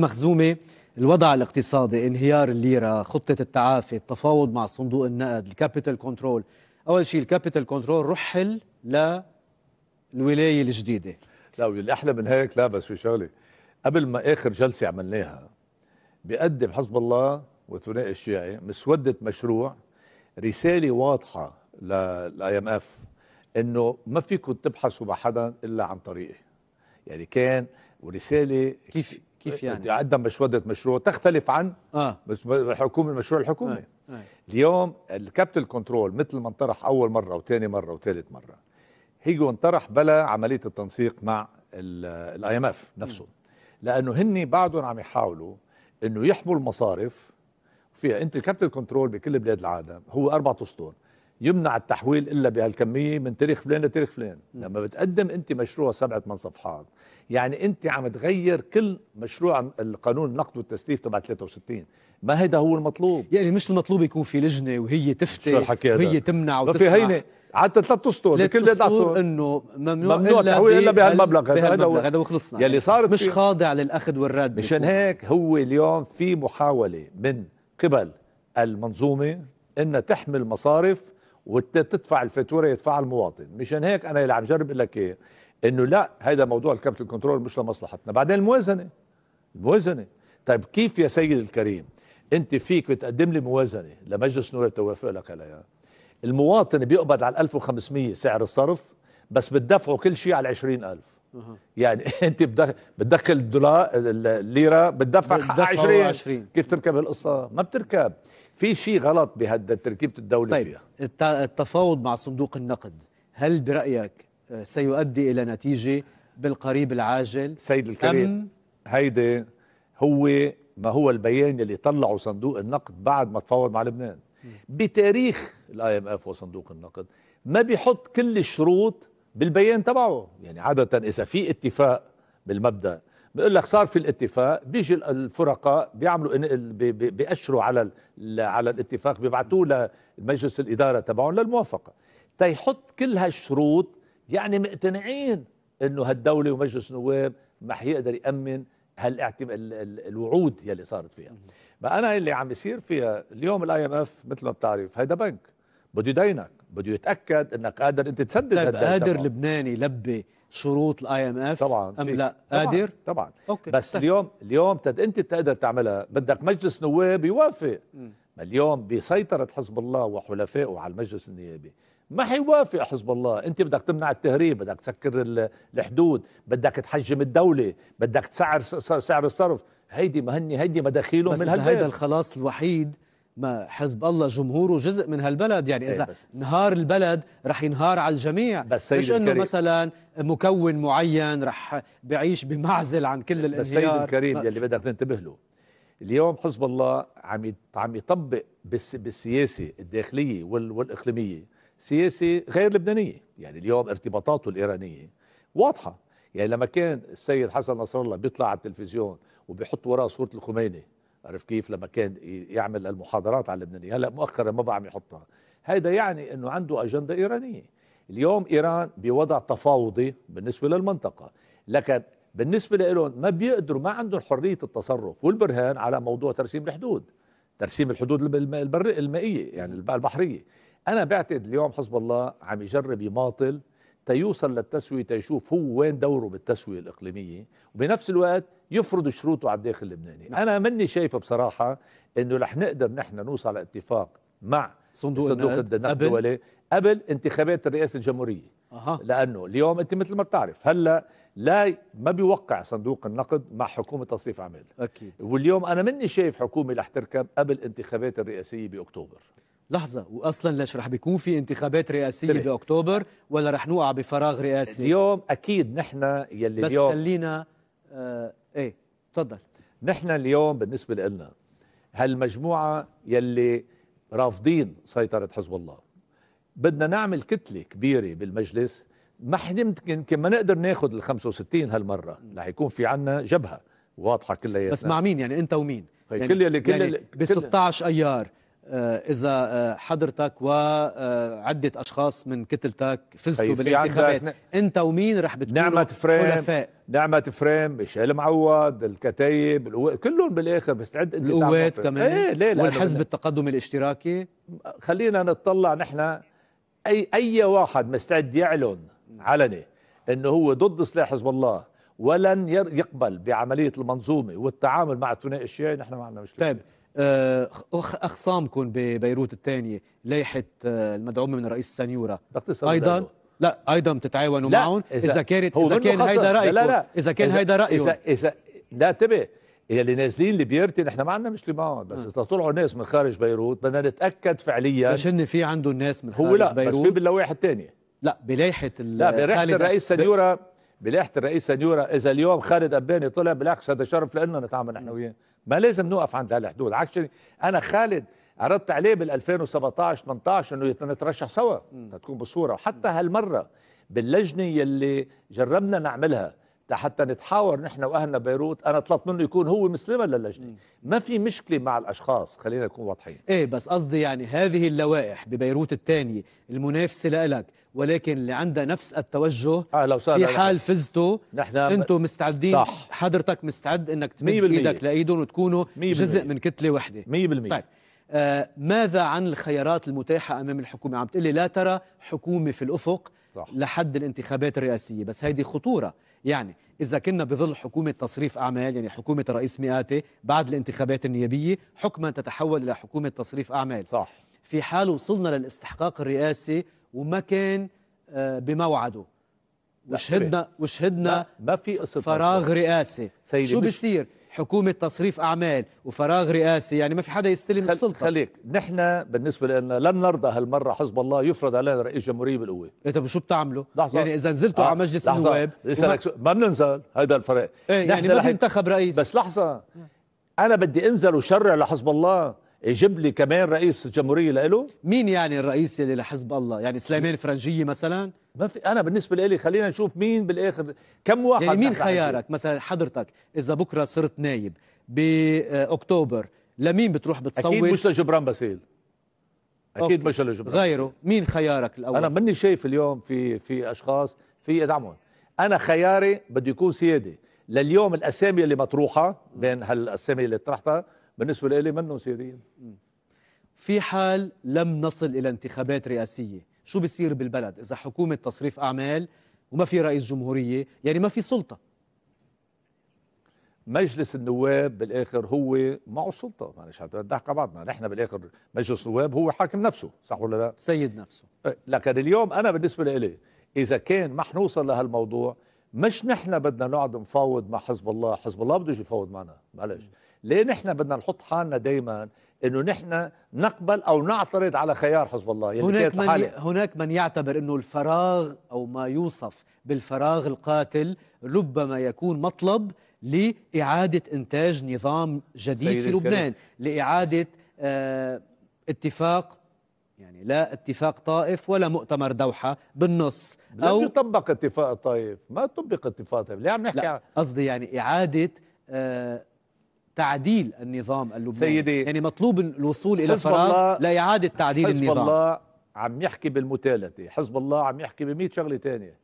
مخزومة الوضع الاقتصادي انهيار الليرة خطة التعافي التفاوض مع صندوق النقد الكابيتال كنترول أول شيء الكابيتال كنترول رحل للولاية الجديدة لا والأحلى من هيك لا بس في شغلة قبل ما آخر جلسة عملناها بقدم حزب الله والثنائي الشيعي مسودة مشروع رسالة واضحة للاي ام اف انه ما فيكم تبحثوا مع حدا الا عن طريقي يعني كان ورساله كيف كيف إيه، يعني عندنا مشوده مشروع تختلف عن اه الحكومه المشروع الحكومي آه. آه. اليوم الكابتل كنترول مثل ما انطرح اول مره وثاني مره وثالث مره هي انطرح بلا عمليه التنسيق مع الاي ام اف نفسه م. لانه هن بعدهم عم يحاولوا انه يحموا المصارف فيها انت الكابتل كنترول بكل بلاد العالم هو اربع اسطور يمنع التحويل الا بهالكميه من تاريخ فلان لتاريخ فلان نعم. لما بتقدم انت مشروع سبعه ثمان صفحات يعني انت عم تغير كل مشروع القانون النقد والتسليف تبع 63 ما هيدا هو المطلوب يعني مش المطلوب يكون في لجنه وهي تفتي وهي تمنع وتسمع في هينه حتى ثلاث اسطر لكل ثلاث اسطور انه ممنوع, ممنوع الا التحويل الا بهالمبلغ هذا هو هذا وخلصنا يلي صارت مش خاضع للاخذ والرد مشان هيك هو اليوم في محاوله من قبل المنظومه انها تحمل مصارف وتدفع الفاتوره يدفعها المواطن مشان هيك انا اللي عم جرب اقول لك ايه انه لا هذا موضوع الكابيتال كنترول مش لمصلحتنا بعدين الموازنه الموازنه طيب كيف يا سيد الكريم انت فيك بتقدم لي موازنه لمجلس نور توافق لك عليها المواطن بيقبض على 1500 سعر الصرف بس بتدفعوا كل شيء على 20000 يعني انت بتدخل الدولار الليره بتدفع 20 20 كيف تركب القصه ما بتركب في شيء غلط تركيبه الدوله طيب فيها التفاوض مع صندوق النقد هل برايك سيؤدي الى نتيجه بالقريب العاجل سيد الكريم هيدي هو ما هو البيان اللي طلعه صندوق النقد بعد ما تفاوض مع لبنان بتاريخ الاي ام اف وصندوق النقد ما بيحط كل الشروط بالبيان تبعه يعني عاده اذا في اتفاق بالمبدا بقول لك صار في الاتفاق بيجي الفرقاء بيعملوا بيأشروا على على الاتفاق بيبعتوه لمجلس الاداره تبعهم للموافقه تيحط كل هالشروط يعني مقتنعين انه هالدوله ومجلس النواب ما حيقدر يامن هالاعتم... الوعود يلي صارت فيها ما انا اللي عم يصير فيها اليوم الاي ام اف مثل ما بتعرف هيدا بنك بده يدينك بده يتاكد انك قادر انت تسدد طيب قادر لبناني لبي شروط الاي ام اف طبعا ام لا طبعاً قادر طبعا أوكي. بس طبعاً. اليوم اليوم تد انت تقدر تعملها بدك مجلس نواب يوافق ما اليوم بسيطره حزب الله وحلفائه على المجلس النيابي ما حيوافق حزب الله انت بدك تمنع التهريب بدك تسكر الحدود بدك تحجم الدوله بدك تسعر سعر الصرف هيدي ما هن هيدي مداخيلهم من بس هيدا الخلاص الوحيد ما حزب الله جمهوره جزء من هالبلد يعني إيه، اذا انهار البلد رح ينهار على الجميع بس مش انه مثلا مكون معين رح بعيش بمعزل عن كل الانهيار بس سيد الكريم يلي بدك تنتبه له اليوم حزب الله عم عم يطبق بالسياسه الداخليه والاقليميه سياسه غير لبنانيه يعني اليوم ارتباطاته الايرانيه واضحه يعني لما كان السيد حسن نصر الله بيطلع على التلفزيون وبيحط وراه صوره الخميني عرف كيف لما كان يعمل المحاضرات على اللبنانية هلا مؤخرا ما بقى عم يحطها هذا يعني انه عنده اجنده ايرانيه اليوم ايران بوضع تفاوضي بالنسبه للمنطقه لكن بالنسبه لهم ما بيقدروا ما عندهم حريه التصرف والبرهان على موضوع ترسيم الحدود ترسيم الحدود المائيه يعني البحريه انا بعتقد اليوم حزب الله عم يجرب يماطل تيوصل للتسوية تيشوف هو وين دوره بالتسوية الإقليمية وبنفس الوقت يفرض شروطه على الداخل اللبناني نعم. أنا مني شايف بصراحة أنه رح نقدر نحن نوصل لاتفاق مع صندوق, صندوق النقد الدولي قبل انتخابات الرئاسة الجمهورية أه. لأنه اليوم أنت مثل ما بتعرف هلأ لا ما بيوقع صندوق النقد مع حكومة تصريف أعمال أكيد واليوم أنا مني شايف حكومة رح تركب قبل انتخابات الرئاسية بأكتوبر لحظة وأصلا ليش رح بيكون في انتخابات رئاسية طلع. بأكتوبر ولا رح نوقع بفراغ رئاسي اليوم أكيد نحن يلي بس اليوم بس خلينا آه إيه تفضل نحن اليوم بالنسبة لنا هالمجموعة يلي رافضين سيطرة حزب الله بدنا نعمل كتلة كبيرة بالمجلس ما يمكن ما نقدر ناخذ ال 65 هالمرة رح يكون في عنا جبهة واضحة كلها بس مع مين يعني أنت ومين؟ طيب، يعني كل يلي كل يعني ب 16 ايار آه، اذا آه، حضرتك وعده اشخاص من كتلتك فزتوا أيوة بالانتخابات ن... انت ومين رح بتكونوا نعمة فريم خلفاء نعمة فريم مشعل معوض الكتايب كلهم بالاخر بستعد انت القوات كمان ايه ليه والحزب التقدم الاشتراكي خلينا نطلع نحن اي اي واحد مستعد يعلن نعم. علني انه هو ضد سلاح حزب الله ولن يقبل بعمليه المنظومه والتعامل مع الثنائي الشيعي نحن ما عندنا مشكله طيب آه، اخصامكم ببيروت الثانيه لائحه آه، المدعومه من الرئيس سانيورا ايضا لا ايضا بتتعاونوا معهم اذا, إذا كانت اذا كان هيدا رايكم لا لا اذا كان هيدا رايهم اذا اذا لا انتبه يلي اللي نازلين لبيرتي نحن ما عندنا مشكله معهم بس آه. اذا طلعوا ناس من خارج بيروت بدنا نتاكد فعليا بس هن في عندهم ناس من خارج بيروت هو لا بيروت بس في باللوائح الثانيه لا بلائحه لا بلائحه الرئيس سنيورا بلائحه الرئيس سنيورا اذا اليوم خالد اباني طلع بالعكس هذا شرف لنا نتعامل نحن وياه ما لازم نقف عند هالحدود عكشلي انا خالد عرضت عليه بال 2017 18 انه نترشح سوا تكون بصوره وحتى هالمره باللجنه يلي جربنا نعملها لحتى نتحاور نحن واهلنا بيروت انا طلبت منه يكون هو مسلما للجنه ما في مشكله مع الاشخاص خلينا نكون واضحين ايه بس قصدي يعني هذه اللوائح ببيروت الثانيه المنافسه لك ولكن اللي عندها نفس التوجه آه لو في حال فزتوا نحن انتم مستعدين صح. حضرتك مستعد انك تمد ايدك لايدهم وتكونوا جزء من كتله واحده 100% طيب آه ماذا عن الخيارات المتاحه امام الحكومه عم تقول لي لا ترى حكومه في الافق صح. لحد الانتخابات الرئاسية بس هيدي خطورة يعني إذا كنا بظل حكومة تصريف أعمال يعني حكومة الرئيس مئاتي بعد الانتخابات النيابية حكما تتحول إلى حكومة تصريف أعمال صح. في حال وصلنا للاستحقاق الرئاسي وما كان آه، بموعده وشهدنا وشهدنا ما في فراغ رئاسي شو بصير حكومة تصريف أعمال وفراغ رئاسي يعني ما في حدا يستلم خل السلطة خليك نحن بالنسبة لنا لن نرضى هالمرة حزب الله يفرض علينا رئيس جمهورية بالقوة إيه طب شو بتعملوا؟ لحظة. يعني إذا نزلتوا آه. على مجلس النواب وما... ما بننزل هذا الفرق إيه يعني ما بينتخب رئيس بس لحظة أنا بدي أنزل وشرع لحزب الله يجيب لي كمان رئيس جمهوريه له مين يعني الرئيس اللي لحزب الله يعني سليمان فرنجيه مثلا ما في انا بالنسبه لي خلينا نشوف مين بالاخر كم واحد يعني مين خيارك مثلا حضرتك اذا بكره صرت نايب باكتوبر لمين بتروح بتصوت اكيد مش لجبران باسيل اكيد مش لجبران غيره مين خيارك الاول انا مني شايف اليوم في في اشخاص في ادعمهم انا خياري بده يكون سيادي لليوم الاسامي اللي مطروحه بين هالاسامي اللي طرحتها بالنسبة لي منهم سيريين في حال لم نصل إلى انتخابات رئاسية شو بيصير بالبلد إذا حكومة تصريف أعمال وما في رئيس جمهورية يعني ما في سلطة مجلس النواب بالاخر هو معه سلطة معلش نضحك على بعضنا نحن بالاخر مجلس النواب هو حاكم نفسه صح ولا لا سيد نفسه أه، لكن اليوم انا بالنسبه لي اذا كان ما حنوصل لهالموضوع مش نحن بدنا نقعد نفاوض مع حزب الله حزب الله بده يفاوض معنا معلش ليه نحن بدنا نحط حالنا دائما انه نحن نقبل او نعترض على خيار حزب الله يلي هناك من حالة. هناك من يعتبر انه الفراغ او ما يوصف بالفراغ القاتل ربما يكون مطلب لاعاده انتاج نظام جديد في لبنان لاعاده آه اتفاق يعني لا اتفاق طائف ولا مؤتمر دوحة بالنص أو لم يطبق اتفاق طائف ما طبق اتفاق طائف ليه عم نحكي قصدي يعني إعادة آه تعديل النظام اللبناني سيدي يعني مطلوب الوصول إلى فراغ لإعادة تعديل حزب النظام حزب الله عم يحكي بالمتالتة حزب الله عم يحكي بمئة شغلة تانية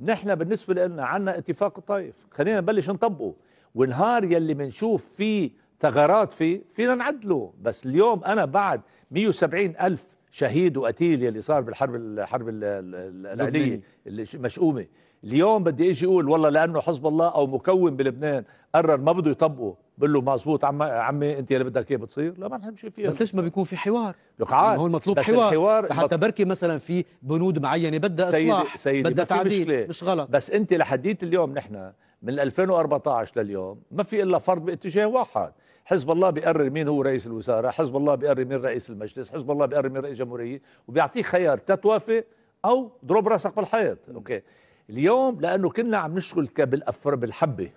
نحن بالنسبة لنا عنا اتفاق الطائف خلينا نبلش نطبقه ونهار يلي بنشوف فيه ثغرات فيه فينا نعدله بس اليوم أنا بعد 170 ألف شهيد وقتيل يلي صار بالحرب الحرب الاهليه المشؤومه اليوم بدي اجي اقول والله لانه حزب الله او مكون بلبنان قرر ما بده يطبقه بقول له مظبوط عم عمي انت اللي بدك اياه بتصير لا ما نحن بنمشي فيها بس ليش ما بيكون في حوار لك عاد هو المطلوب بس حوار, الحوار حتى بركي مثلا في بنود معينه بدها اصلاح سيدي بدها تعديل مش غلط بس انت لحديت اليوم نحن من 2014 لليوم ما في الا فرض باتجاه واحد حزب الله بيقرر مين هو رئيس الوزاره حزب الله بيقرر مين رئيس المجلس حزب الله بيقرر مين رئيس الجمهوريه وبيعطيك خيار تتوافق او ضرب راسك بالحيط اوكي اليوم لانه كنا عم نشغل بالافر بالحبه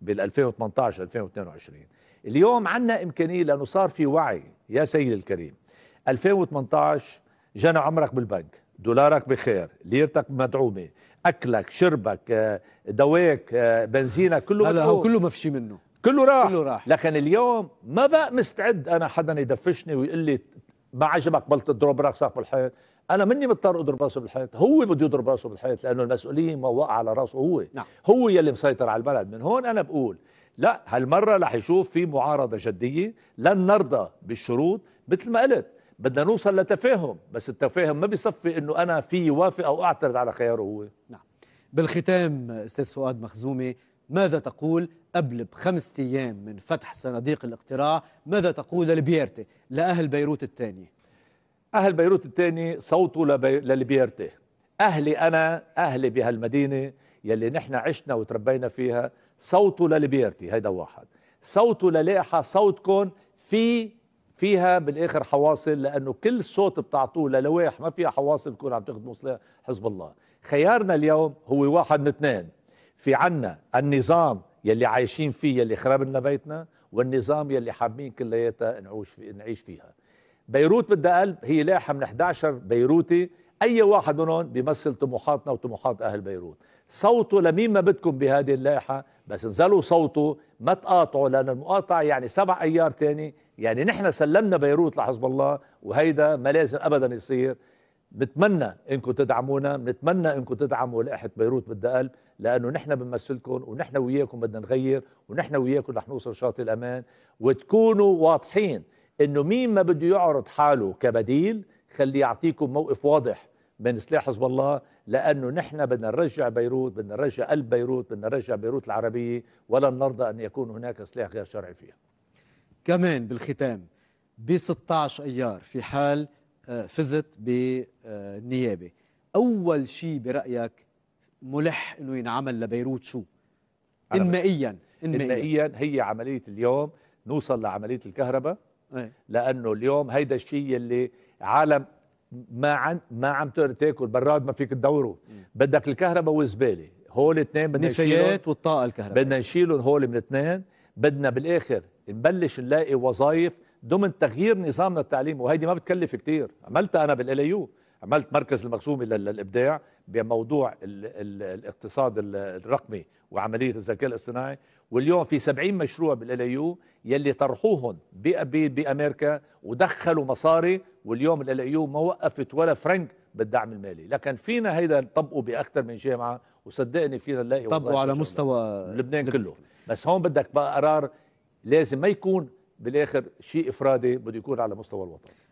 بال 2018 2022 اليوم عندنا امكانيه لانه صار في وعي يا سيدي الكريم 2018 جنى عمرك بالبنك دولارك بخير ليرتك مدعومه اكلك شربك آه، دواك آه، بنزينك كله لا هو كله ما في شيء منه كله راح كله راح لكن اليوم ما بقى مستعد انا حدا يدفشني ويقول لي ما عجبك بلط دروب راسك بالحيط انا مني مضطر اضرب راسه بالحيط هو بده يضرب راسه بالحيط لانه المسؤوليه ما وقع على راسه هو نعم. هو يلي مسيطر على البلد من هون انا بقول لا هالمره رح يشوف في معارضه جديه لن نرضى بالشروط مثل ما قلت بدنا نوصل لتفاهم بس التفاهم ما بيصفي انه انا في وافق او اعترض على خياره هو نعم بالختام استاذ فؤاد مخزومي ماذا تقول قبل بخمسة أيام من فتح صناديق الاقتراع ماذا تقول لبيرتي لأهل بيروت الثانية أهل بيروت الثاني صوتوا لبي... للبيرتي أهلي أنا أهلي بهالمدينة يلي نحن عشنا وتربينا فيها صوتوا للبيرتي هيدا واحد صوتوا للائحة صوتكم في فيها بالاخر حواصل لانه كل صوت بتعطوه للوائح ما فيها حواصل تكون عم تخدموا حزب الله خيارنا اليوم هو واحد من اثنين في عنا النظام يلي عايشين فيه يلي خرب لنا بيتنا والنظام يلي حابين كلياتها نعوش في نعيش فيها بيروت بدها قلب هي لائحه من 11 بيروتي اي واحد منهم بيمثل طموحاتنا وطموحات اهل بيروت صوتوا لمين ما بدكم بهذه اللائحه بس انزلوا صوتوا ما تقاطعوا لان المقاطعه يعني سبع ايار تاني يعني نحن سلمنا بيروت لحزب الله وهيدا ما لازم ابدا يصير بتمنى انكم تدعمونا بنتمنى انكم تدعموا لائحه بيروت بدها قلب لانه نحن بنمثلكم ونحن وياكم بدنا نغير ونحن وياكم رح نوصل شاطئ الامان وتكونوا واضحين انه مين ما بده يعرض حاله كبديل خلي يعطيكم موقف واضح من سلاح حزب الله لانه نحن بدنا نرجع بيروت بدنا نرجع قلب بيروت بدنا نرجع بيروت العربيه ولن نرضى ان يكون هناك سلاح غير شرعي فيها كمان بالختام ب 16 ايار في حال آه، فزت بالنيابه اول شيء برايك ملح انه ينعمل لبيروت شو انمائيا انمائيا هي عمليه اليوم نوصل لعمليه الكهرباء إيه. لانه اليوم هيدا الشيء اللي عالم ما عن ما عم تقدر تاكل براد ما فيك تدوره بدك الكهرباء والزباله هول اثنين بدنا نشيلهم والطاقه الكهرباء بدنا نشيلهم هول من اثنين بدنا بالاخر نبلش نلاقي وظائف ضمن تغيير نظامنا التعليمي وهيدي ما بتكلف كثير عملتها انا بالاليو عملت مركز المرسوم للابداع بموضوع الـ الـ الاقتصاد الرقمي وعمليه الذكاء الاصطناعي واليوم في 70 مشروع بالاليو يلي طرحوهم بامريكا ودخلوا مصاري واليوم الاليو ما وقفت ولا فرنك بالدعم المالي لكن فينا هيدا نطبقه باكثر من جامعه وصدقني فينا نلاقي طبقه على مستوى لبنان لب... كله بس هون بدك بقى قرار لازم ما يكون بالاخر شيء افرادي بده يكون على مستوى الوطن